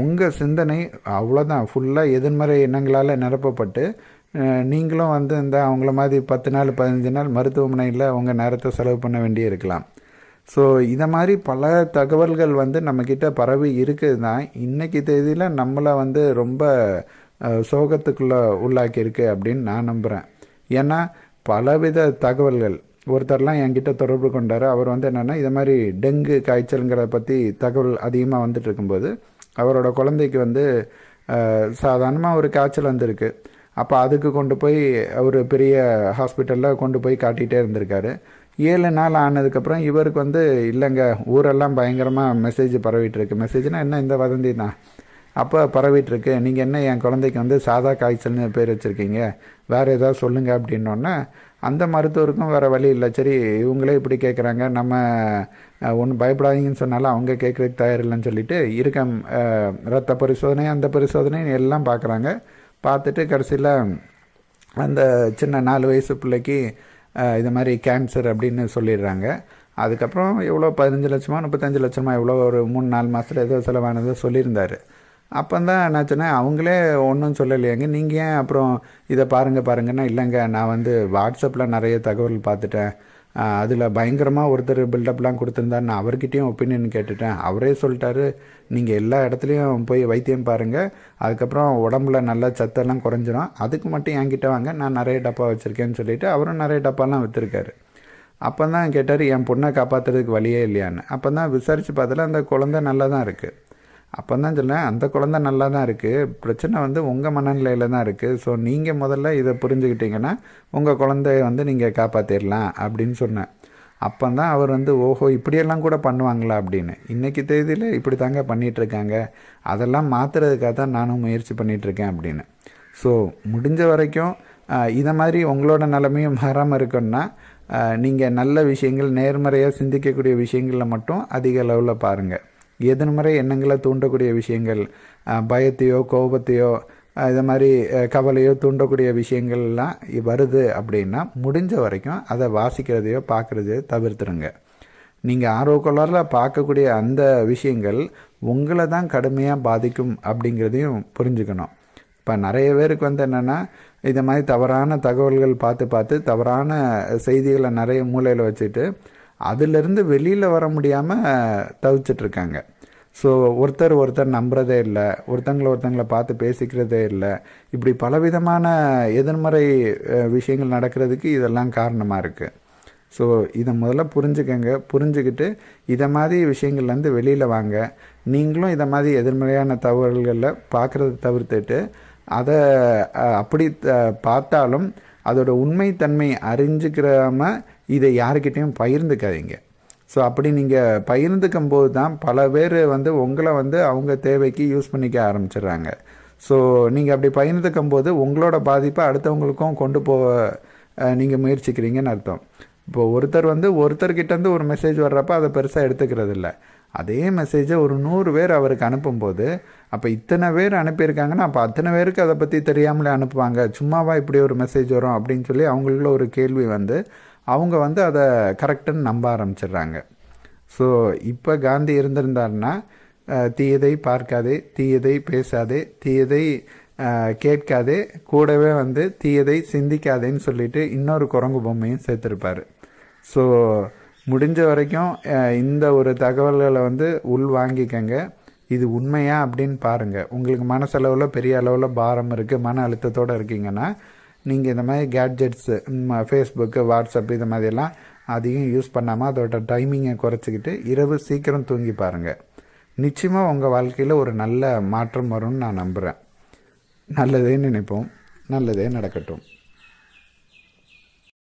உங்கள் சிந்தனை அவ்வளோதான் ஃபுல்லாக எதிர்மறை எண்ணங்களால் நிரப்பப்பட்டு நீங்களும் வந்து இந்த அவங்கள மாதிரி பத்து நாள் பதினஞ்சு நாள் மருத்துவமனையில் உங்கள் நேரத்தை செலவு பண்ண வேண்டிய இருக்கலாம் ஸோ இதை மாதிரி பல தகவல்கள் வந்து நம்மக்கிட்ட பரவி இருக்குது தான் இன்றைக்கி தேதியில் நம்மளை வந்து ரொம்ப சோகத்துக்குள்ளே உள்ளாக்கியிருக்கு அப்படின்னு நான் நம்புகிறேன் ஏன்னா பலவித தகவல்கள் ஒருத்தர்லாம் என்கிட்ட தொடர்பு கொண்டார் அவர் வந்து என்னென்னா இது மாதிரி டெங்கு காய்ச்சலுங்கிறத பற்றி தகவல் அதிகமாக வந்துட்டு இருக்கும்போது அவரோட குழந்தைக்கு வந்து சாதாரணமாக ஒரு காய்ச்சல் வந்திருக்கு அப்போ அதுக்கு கொண்டு போய் அவர் பெரிய ஹாஸ்பிட்டலில் கொண்டு போய் காட்டிகிட்டே இருந்திருக்காரு ஏழு நாள் ஆனதுக்கப்புறம் இவருக்கு வந்து இல்லைங்க ஊரெல்லாம் பயங்கரமாக மெசேஜ் பரவிட்டு இருக்கு மெசேஜ்னால் என்ன இந்த வதந்தி தான் அப்போ பரவிட்டுருக்கு நீங்கள் என்ன என் குழந்தைக்கு வந்து சாதா காய்ச்சல்னு பேர் வச்சுருக்கீங்க வேறு ஏதாவது சொல்லுங்கள் அப்படின்னோடனே அந்த மருத்துவருக்கும் வேறு வழி இல்லை சரி இவங்களே இப்படி கேட்குறாங்க நம்ம ஒன்று பயப்படாதீங்கன்னு சொன்னாலும் அவங்க கேட்குறதுக்கு தயாரில்லைன்னு சொல்லிட்டு இருக்க ரத்த பரிசோதனை அந்த பரிசோதனை எல்லாம் பார்க்குறாங்க பார்த்துட்டு கடைசியில் அந்த சின்ன நாலு வயசு பிள்ளைக்கு இது மாதிரி கேன்சர் அப்படின்னு சொல்லிடுறாங்க அதுக்கப்புறம் எவ்வளோ பதினஞ்சு லட்சமாக முப்பத்தஞ்சு லட்சமாக எவ்வளோ ஒரு மூணு நாலு மாதத்தில் ஏதோ செலவானதோ சொல்லியிருந்தார் அப்போ தான் நான் சொன்னேன் அவங்களே ஒன்றும் சொல்லலையாங்க நீங்கள் ஏன் அப்புறம் இதை பாருங்கள் பாருங்கன்னா இல்லைங்க நான் வந்து வாட்ஸ்அப்பில் நிறைய தகவல் பார்த்துட்டேன் அதில் பயங்கரமாக ஒருத்தர் பில்டப்லாம் கொடுத்துருந்தாருன்னு நான் அவர்கிட்டையும் ஒப்பீனியன் கேட்டுட்டேன் அவரே சொல்லிட்டாரு நீங்கள் எல்லா இடத்துலையும் போய் வைத்தியம் பாருங்கள் அதுக்கப்புறம் உடம்புல நல்ல சத்தெல்லாம் குறைஞ்சிரும் அதுக்கு மட்டும் என்கிட்ட வாங்க நான் நிறைய டப்பா வச்சுருக்கேன்னு சொல்லிவிட்டு அவரும் நிறைய டப்பாலாம் விற்றுருக்காரு அப்போ தான் கேட்டார் என் பொண்ணை காப்பாற்றுறதுக்கு வழியே இல்லையான்னு அப்போ தான் விசாரித்து பார்த்தல அந்த குழந்தை நல்லா தான் இருக்குது அப்போ தான் சொன்னேன் அந்த குழந்த நல்லா தான் இருக்குது பிரச்சனை வந்து உங்கள் மனநிலையில் தான் இருக்குது ஸோ நீங்கள் முதல்ல இதை புரிஞ்சுக்கிட்டீங்கன்னா உங்கள் குழந்தைய வந்து நீங்கள் காப்பாற்றிடலாம் அப்படின்னு சொன்னேன் அப்போ தான் அவர் வந்து ஓஹோ இப்படியெல்லாம் கூட பண்ணுவாங்களா அப்படின்னு இன்றைக்கி தேதியில் இப்படி தாங்க பண்ணிகிட்ருக்காங்க அதெல்லாம் மாற்றுறதுக்காக தான் நானும் முயற்சி பண்ணிகிட்ருக்கேன் அப்படின்னு ஸோ முடிஞ்ச வரைக்கும் இதை மாதிரி உங்களோட நிலமையும் மாறாமல் இருக்கணும்னா நீங்கள் நல்ல விஷயங்கள் நேர்மறையாக சிந்திக்கக்கூடிய விஷயங்களில் மட்டும் அதிக அளவில் பாருங்கள் எதிர்மறை எண்ணங்களை தூண்டக்கூடிய விஷயங்கள் பயத்தையோ கோபத்தையோ இது மாதிரி கவலையோ தூண்டக்கூடிய விஷயங்கள்லாம் வருது அப்படின்னா முடிஞ்ச வரைக்கும் அதை வாசிக்கிறதையோ பார்க்குறதையோ தவிர்த்துருங்க நீங்கள் ஆர்வக்கொள்ளரில் பார்க்கக்கூடிய அந்த விஷயங்கள் உங்களை தான் கடுமையாக பாதிக்கும் அப்படிங்கிறதையும் புரிஞ்சுக்கணும் இப்போ நிறைய பேருக்கு வந்து என்னென்னா இது மாதிரி தவறான தகவல்கள் பார்த்து பார்த்து தவறான செய்திகளை நிறைய மூலையில் வச்சுட்டு அதிலிருந்து வெளியில் வர முடியாமல் தவிச்சிட்ருக்காங்க ஸோ ஒருத்தர் ஒருத்தர் நம்புறதே இல்லை ஒருத்தங்களை ஒருத்தங்களை பார்த்து பேசிக்கிறதே இல்லை இப்படி பலவிதமான எதிர்மறை விஷயங்கள் நடக்கிறதுக்கு இதெல்லாம் காரணமாக இருக்குது ஸோ இதை முதல்ல புரிஞ்சுக்கங்க புரிஞ்சுக்கிட்டு இதை மாதிரி விஷயங்கள்லேருந்து வெளியில் வாங்க நீங்களும் இதை மாதிரி எதிர்மறையான தகவல்களில் பார்க்குறத தவிர்த்துட்டு அதை அப்படி பார்த்தாலும் அதோட உண்மைத்தன்மை அறிஞ்சிக்கிறாமல் இதை யாருக்கிட்டேயும் பகிர்ந்துக்காதீங்க ஸோ அப்படி நீங்கள் பகிர்ந்துக்கும் போது தான் பல பேர் வந்து உங்களை வந்து அவங்க தேவைக்கு யூஸ் பண்ணிக்க ஆரம்பிச்சிடுறாங்க ஸோ நீங்கள் அப்படி பகிர்ந்துக்கும் போது உங்களோட பாதிப்பை அடுத்தவங்களுக்கும் கொண்டு போக நீங்கள் முயற்சிக்கிறீங்கன்னு அர்த்தம் இப்போ ஒருத்தர் வந்து ஒருத்தர்கிட்டருந்து ஒரு மெசேஜ் வர்றப்ப அதை பெருசாக எடுத்துக்கிறது இல்லை அதே மெசேஜை ஒரு நூறு பேர் அவருக்கு அனுப்பும்போது அப்போ இத்தனை பேர் அனுப்பியிருக்காங்கன்னா அப்போ அத்தனை பேருக்கு அதை பற்றி தெரியாமலே அனுப்புவாங்க சும்மாவா இப்படி ஒரு மெசேஜ் வரும் அப்படின்னு சொல்லி அவங்களுக்குள்ள ஒரு கேள்வி வந்து அவங்க வந்து அதை கரெக்டுன்னு நம்ப ஆரம்பிச்சிடுறாங்க ஸோ இப்போ காந்தி இருந்திருந்தாருன்னா தீயதை பார்க்காதே தீயதை பேசாதே தீயதை கேட்காதே கூடவே வந்து தீயதை சிந்திக்காதேன்னு சொல்லிட்டு இன்னொரு குரங்கு பொம்மையும் சேர்த்துருப்பார் ஸோ முடிஞ்ச வரைக்கும் இந்த ஒரு தகவல்களை வந்து உள் வாங்கிக்கங்க இது உண்மையா அப்படின்னு பாருங்கள் உங்களுக்கு மனசளவில் பெரிய அளவில் பாரம் இருக்குது மன அழுத்தத்தோடு இருக்கீங்கன்னா நீங்கள் இந்த மாதிரி கேட்ஜெட்ஸு ஃபேஸ்புக்கு வாட்ஸ்அப் இது மாதிரிலாம் அதையும் யூஸ் பண்ணாமல் அதோட டைமிங்கை குறைச்சிக்கிட்டு இரவு சீக்கிரம் தூங்கி பாருங்கள் நிச்சயமாக உங்கள் வாழ்க்கையில் ஒரு நல்ல மாற்றம் வரும்னு நான் நம்புகிறேன் நல்லதே நினைப்போம் நல்லதே நடக்கட்டும்